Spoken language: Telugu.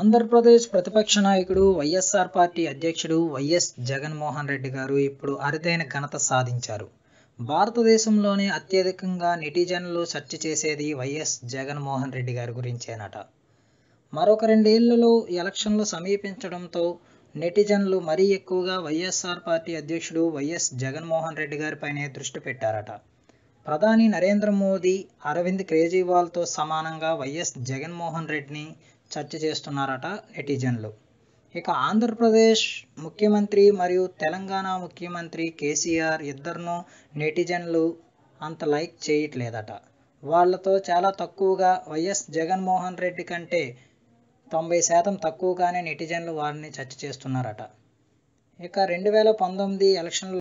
ఆంధ్రప్రదేశ్ ప్రతిపక్ష నాయకుడు వైఎస్ఆర్ పార్టీ అధ్యక్షుడు వైఎస్ జగన్మోహన్ రెడ్డి గారు ఇప్పుడు అరుదైన ఘనత సాధించారు భారతదేశంలోనే అత్యధికంగా నెటిజన్లు సెర్చ్ చేసేది వైఎస్ జగన్మోహన్ రెడ్డి గారి గురించేనట మరొక రెండేళ్లలో ఎలక్షన్లు సమీపించడంతో నెటిజన్లు మరీ ఎక్కువగా వైఎస్ఆర్ పార్టీ అధ్యక్షుడు వైఎస్ జగన్మోహన్ రెడ్డి గారిపైనే దృష్టి పెట్టారట ప్రధాని నరేంద్ర మోదీ అరవింద్ కేజ్రీవాల్తో సమానంగా వైఎస్ జగన్మోహన్ రెడ్డిని చర్చ చేస్తున్నారట ఎటిజన్లు ఇక ఆంధ్రప్రదేశ్ ముఖ్యమంత్రి మరియు తెలంగాణ ముఖ్యమంత్రి కేసీఆర్ ఇద్దరును నెటిజన్లు అంత లైక్ చేయట్లేదట వాళ్ళతో చాలా తక్కువగా వైఎస్ జగన్మోహన్ రెడ్డి కంటే తొంభై శాతం తక్కువగానే నెటిజన్లు వారిని చర్చ చేస్తున్నారట ఇక రెండు వేల పంతొమ్మిది ఎలక్షన్లు